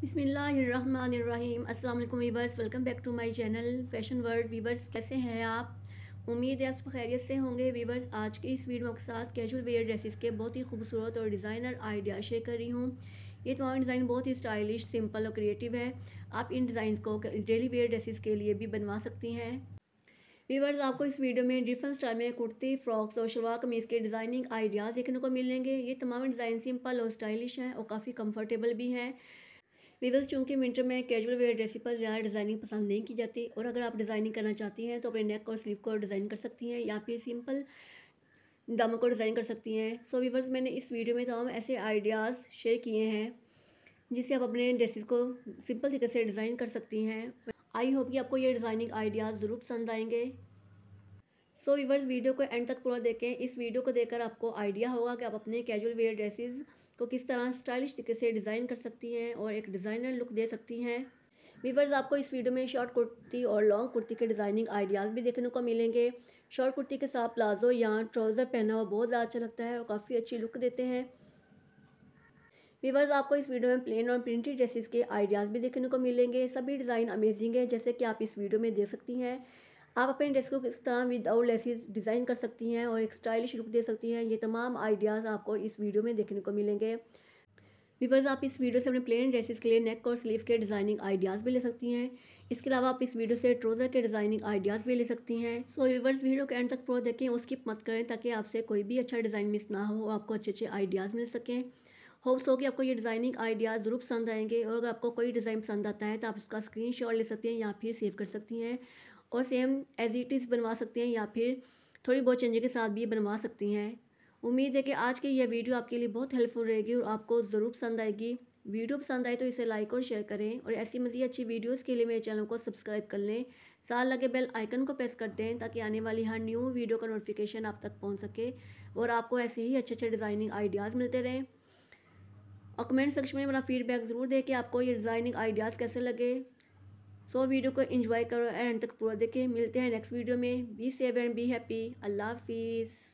बिसमीम अल्लाम viewers welcome back to my channel fashion world viewers कैसे हैं आप उम्मीद है आप खैरियत से होंगे वीवर्स आज के इस वीडियो के साथ कैजुअल वेयर ड्रेसेस के बहुत ही खूबसूरत और डिज़ाइनर आइडिया शेयर कर रही हूँ ये तमाम डिज़ाइन बहुत ही स्टाइलिश सिंपल और क्रिएटिव है आप इन डिज़ाइन को डेली वेयर ड्रेसेस के लिए भी बनवा सकती हैं वीवर्स आपको इस वीडियो में डिफरेंट स्टाइल में कुर्ती फ्रॉक्स और शलवार कमीज के डिज़ाइनिंग आइडियाज़ देखने को मिलेंगे ये तमाम डिज़ाइन सिंपल और स्टाइलिश हैं और काफ़ी कंफर्टेबल भी हैं वीवर्स चूँकि विंटर में कैजुअल वेयर ड्रेसिंग पर ज़्यादा डिज़ाइनिंग पसंद नहीं की जाती और अगर आप डिज़ाइनिंग करना चाहती हैं तो अपने नेक और स्लीव को डिज़ाइन कर सकती हैं या फिर सिंपल दामों को डिज़ाइन कर सकती हैं सो वीवर्स मैंने इस वीडियो में तमाम ऐसे आइडियाज़ शेयर किए हैं जिससे आप अपने ड्रेसिस को सिंपल तरीके से डिज़ाइन कर सकती हैं आई होप कि आपको ये डिज़ाइनिंग आइडियाज़ ज़रूर पसंद आएंगे सो वीवर्स वीडियो को एंड तक पूरा देखें इस वीडियो को देखकर आपको आइडिया होगा कि आप अपने कैजुअल वेयर ड्रेसेस को तो किस तरह स्टाइलिश तरीके से डिज़ाइन कर सकती हैं और एक डिज़ाइनर लुक दे सकती हैं वीवर्स आपको इस वीडियो में शॉर्ट कुर्ती और लॉन्ग कुर्ती के डिज़ाइनिंग आइडियाज़ भी देखने को मिलेंगे शॉर्ट कुर्ती के साथ प्लाजो या ट्राउज़र पहना हुआ बहुत ज़्यादा अच्छा लगता है और काफ़ी अच्छी लुक देते हैं वीवर्स आपको इस वीडियो में प्लेन और प्रिंटेड ड्रेसेस के आइडियाज़ भी देखने को मिलेंगे सभी डिज़ाइन अमेजिंग है जैसे कि आप इस वीडियो में देख सकती हैं आप अपने ड्रेस को किस तरह विद आउट लेसिस डिज़ाइन कर सकती हैं और एक स्टाइलिश लुक दे सकती हैं ये तमाम आइडियाज़ आपको इस वीडियो में देखने को मिलेंगे वीवर्स आप इस वीडियो से अपने प्लेन ड्रेसेस के लिए नेक और स्लीव के डिज़ाइनिंग आइडियाज़ भी ले सकती हैं इसके अलावा आप इस वीडियो से ट्रोज़र के डिज़ाइनिंग आइडियाज़ भी ले सकती हैं सो वीवर्स वीडियो के एंड तक पूरा देखें उसकी मत करें ताकि आपसे कोई भी अच्छा डिज़ाइन मिस ना हो आपको अच्छे अच्छे आइडियाज़ मिल सकें होप्स हो कि आपको ये डिज़ाइनिंग आइडियाज़ ज़रूर पसंद आएंगे और अगर आपको कोई डिज़ाइन पसंद आता है तो आप उसका स्क्रीन ले सकती हैं या फिर सेव कर सकती हैं और सेम एज इट इज़ बनवा सकती हैं या फिर थोड़ी बहुत चेंजे के साथ भी बनवा सकती हैं उम्मीद है कि आज की यह वीडियो आपके लिए बहुत हेल्पफुल रहेगी और आपको ज़रूर पसंद आएगी वीडियो पसंद आए तो इसे लाइक और शेयर करें और ऐसी मज़ीद अच्छी वीडियोस के लिए मेरे चैनल को सब्सक्राइब कर लें साथ लगे बेल आइकन को प्रेस कर दें ताकि आने वाली हर न्यू वीडियो का नोटिफिकेशन आप तक पहुंच सके और आपको ऐसे ही अच्छे अच्छे डिज़ाइनिंग आइडियाज़ मिलते रहें और कमेंट सेक्शन में मेरा फीडबैक ज़रूर दे कि आपको ये डिज़ाइनिंग आइडियाज़ कैसे लगे सो वीडियो को एंजॉय करो एंड तक पूरा देखें मिलते हैं नेक्स्ट वीडियो में be safe and be happy अल्लाह हाफिज़